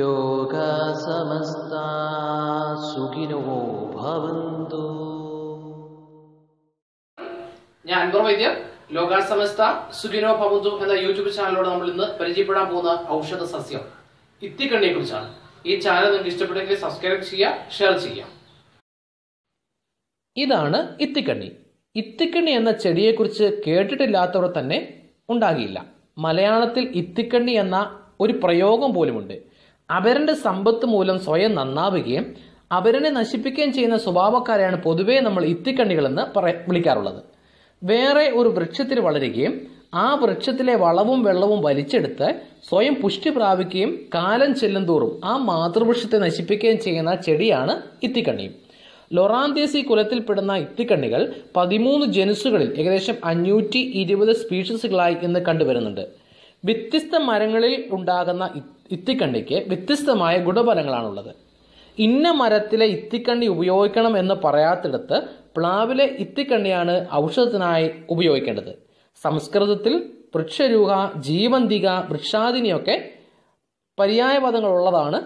ലോകാസമസ്ത സുഖിനോ ഭവന്തു ഞാൻ അൻവർ വൈദ്യ ലോകാസമസ്ത സുഖിനോ ഭവന്തു എന്ന യൂട്യൂബ് ചാനലിലൂടെ നമ്മൾ ഇന്ന് പരിചയപ്പെടാൻ പോകുന്ന ഔഷധ സസ്യം ഇത്തിക്കണ്ണിയെ കുറിച്ചാണ് ഈ ചാനൽ നിങ്ങൾക്ക് ഇഷ്ടപ്പെട്ടെങ്കിൽ സബ്സ്ക്രൈബ് ചെയ്യുക ഷെയർ ചെയ്യുക ഇതാണ് ഇത്തിക്കണ്ണി ഇത്തിക്കണ്ണി എന്ന ചെടിയെക്കുറിച്ച് കേട്ടിട്ടില്ലാത്തവർ തന്നെ ഉണ്ടാകില്ല മലയാളത്തിൽ ഇത്തിക്കണ്ണി എന്ന ഒരു പ്രയോഗം പോലുമുണ്ട് അവരുടെ സമ്പത്ത് മൂലം സ്വയം നന്നാവുകയും അവരനെ നശിപ്പിക്കുകയും ചെയ്യുന്ന സ്വഭാവക്കാരെയാണ് പൊതുവേ നമ്മൾ ഇത്തിക്കണ്ണികളെന്ന് പറ വിളിക്കാറുള്ളത് വേറെ ഒരു വൃക്ഷത്തിൽ വളരുകയും ആ വൃക്ഷത്തിലെ വളവും വെള്ളവും വലിച്ചെടുത്ത് സ്വയം പുഷ്ടി പ്രാപിക്കുകയും കാലം ചെല്ലും തോറും ആ മാതൃവൃക്ഷത്തെ നശിപ്പിക്കുകയും ചെയ്യുന്ന ചെടിയാണ് ഇത്തിക്കണ്ണി ലൊറാന്തേസി കുലത്തിൽപ്പെടുന്ന ഇത്തിക്കണ്ണികൾ പതിമൂന്ന് ജനുസുകളിൽ ഏകദേശം അഞ്ഞൂറ്റി ഇരുപത് സ്പീഷീസുകളായി ഇന്ന് കണ്ടുവരുന്നുണ്ട് വ്യത്യസ്ത മരങ്ങളിൽ ഉണ്ടാകുന്ന ഇത്തിക്കണ്ണിക്ക് വ്യത്യസ്തമായ ഗുണഫലങ്ങളാണുള്ളത് ഇന്ന മരത്തിലെ ഇത്തിക്കണ്ണി ഉപയോഗിക്കണം എന്ന് പറയാത്തിടത്ത് പ്ലാവിലെ ഇത്തിക്കണ്ണിയാണ് ഔഷധത്തിനായി ഉപയോഗിക്കേണ്ടത് സംസ്കൃതത്തിൽ വൃക്ഷരൂഹ ജീവന്തിക വൃക്ഷാദിനിയൊക്കെ പര്യായപദങ്ങളുള്ളതാണ്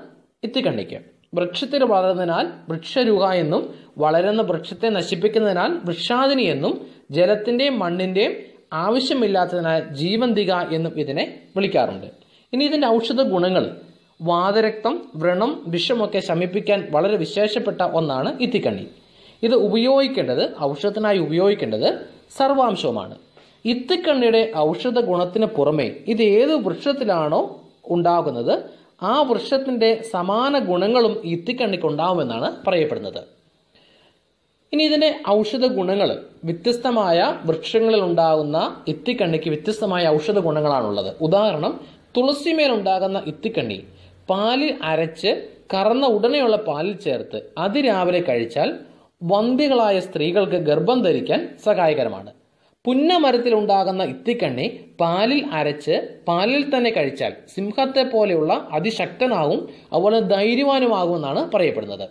ഇത്തിക്കണ്ണിക്ക് വൃക്ഷത്തിൽ വളരുന്നതിനാൽ വൃക്ഷരൂഹ എന്നും വളരുന്ന വൃക്ഷത്തെ നശിപ്പിക്കുന്നതിനാൽ വൃക്ഷാദിനി എന്നും ജലത്തിൻ്റെയും മണ്ണിൻ്റെയും ആവശ്യമില്ലാത്തതിനാൽ ജീവന്തിക എന്നും ഇതിനെ വിളിക്കാറുണ്ട് ഇനി ഇതിൻ്റെ ഔഷധ ഗുണങ്ങൾ വാതരക്തം വ്രണം വിഷമൊക്കെ ശമിപ്പിക്കാൻ വളരെ വിശേഷപ്പെട്ട ഒന്നാണ് ഇത്തിക്കണ്ണി ഇത് ഉപയോഗിക്കേണ്ടത് ഔഷധത്തിനായി ഉപയോഗിക്കേണ്ടത് സർവാംശവുമാണ് ഇത്തിക്കണ്ണിയുടെ ഔഷധ ഗുണത്തിന് പുറമെ ഇത് ഏത് വൃക്ഷത്തിലാണോ ഉണ്ടാകുന്നത് ആ വൃക്ഷത്തിൻ്റെ സമാന ഗുണങ്ങളും ഇത്തിക്കണ്ണിക്ക് ഉണ്ടാവുമെന്നാണ് പറയപ്പെടുന്നത് ഇനി ഇതിൻ്റെ ഔഷധ ഗുണങ്ങൾ വ്യത്യസ്തമായ വൃക്ഷങ്ങളിൽ ഉണ്ടാകുന്ന ഇത്തിക്കണ്ണിക്ക് വ്യത്യസ്തമായ ഔഷധ ഗുണങ്ങളാണുള്ളത് ഉദാഹരണം തുളസിമേലുണ്ടാകുന്ന ഇത്തിക്കണ്ണി പാലിൽ അരച്ച് കറന്ന ഉടനെയുള്ള പാലിൽ ചേർത്ത് അതിരാവിലെ കഴിച്ചാൽ വന്ധ്യകളായ സ്ത്രീകൾക്ക് ഗർഭം ധരിക്കാൻ സഹായകരമാണ് പുന്നമരത്തിൽ ഉണ്ടാകുന്ന ഇത്തിക്കണ്ണി പാലിൽ അരച്ച് പാലിൽ തന്നെ കഴിച്ചാൽ സിംഹത്തെ പോലെയുള്ള അതിശക്തനാവും അതുപോലെ ധൈര്യവാനുമാകുമെന്നാണ് പറയപ്പെടുന്നത്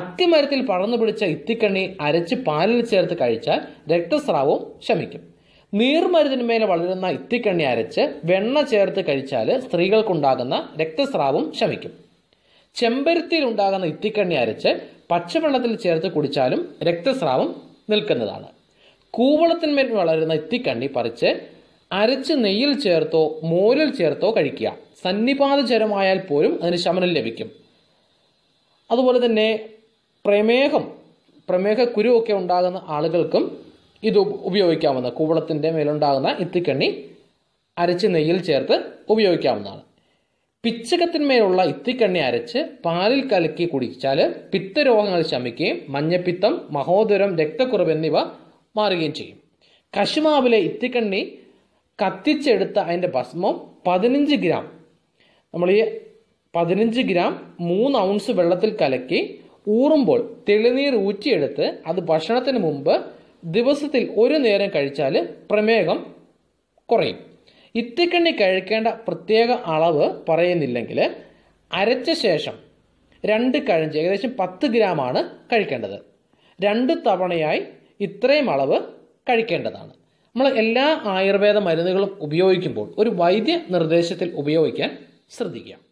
അത്തിമരത്തിൽ പടർന്നു പിടിച്ച ഇത്തിക്കണ്ണി അരച്ച് പാലിൽ ചേർത്ത് കഴിച്ചാൽ രക്തസ്രാവവും ശമിക്കും നീർമരുതിന്മേൽ വളരുന്ന ഇത്തിക്കണ്ണി അരച്ച് വെണ്ണ ചേർത്ത് കഴിച്ചാൽ സ്ത്രീകൾക്കുണ്ടാകുന്ന രക്തസ്രാവം ശമിക്കും ചെമ്പരുത്തിയിൽ ഉണ്ടാകുന്ന ഇത്തിക്കണ്ണി അരച്ച് പച്ചവെള്ളത്തിൽ ചേർത്ത് കുടിച്ചാലും രക്തസ്രാവം നിൽക്കുന്നതാണ് കൂവളത്തിന്മേൽ വളരുന്ന ഇത്തിക്കണ്ണി പറിച്ച് അരച്ച് നെയ്യിൽ ചേർത്തോ മോരിൽ ചേർത്തോ കഴിക്കുക സന്നിപാതജരമായാൽ പോലും അതിന് ശമനം ലഭിക്കും അതുപോലെ തന്നെ പ്രമേഹം പ്രമേഹക്കുരുവൊക്കെ ഉണ്ടാകുന്ന ആളുകൾക്കും ഇത് ഉപയോഗിക്കാവുന്ന കൂവളത്തിൻ്റെ മേലുണ്ടാകുന്ന ഇത്തിക്കണ്ണി അരച്ച് നെയ്യിൽ ചേർത്ത് ഉപയോഗിക്കാവുന്നതാണ് പിച്ചകത്തിന്മേലുള്ള ഇത്തിക്കണ്ണി അരച്ച് പാലിൽ കലക്കി കുടിച്ചാൽ പിത്തരോഗങ്ങൾ ശമിക്കുകയും മഞ്ഞപ്പിത്തം മഹോദരം രക്തക്കുറവ് എന്നിവ മാറുകയും ചെയ്യും കശുമാവിലെ ഇത്തിക്കണ്ണി കത്തിച്ചെടുത്ത അതിൻ്റെ ഭസ്മം പതിനഞ്ച് ഗ്രാം നമ്മൾ ഈ പതിനഞ്ച് ഗ്രാം മൂന്ന് ഔൺസ് വെള്ളത്തിൽ കലക്കി ഊറുമ്പോൾ തെളിനീർ ഊറ്റിയെടുത്ത് അത് ഭക്ഷണത്തിന് മുമ്പ് ദിവസത്തിൽ ഒരു നേരം കഴിച്ചാൽ പ്രമേഹം കുറയും ഇത്തിക്കണ്ണി കഴിക്കേണ്ട പ്രത്യേക അളവ് പറയുന്നില്ലെങ്കിൽ അരച്ച ശേഷം രണ്ട് കഴഞ്ച് ഏകദേശം പത്ത് ഗ്രാമാണ് കഴിക്കേണ്ടത് രണ്ട് തവണയായി ഇത്രയും അളവ് കഴിക്കേണ്ടതാണ് നമ്മൾ എല്ലാ ആയുർവേദ മരുന്നുകളും ഉപയോഗിക്കുമ്പോൾ ഒരു വൈദ്യ നിർദ്ദേശത്തിൽ ഉപയോഗിക്കാൻ ശ്രദ്ധിക്കാം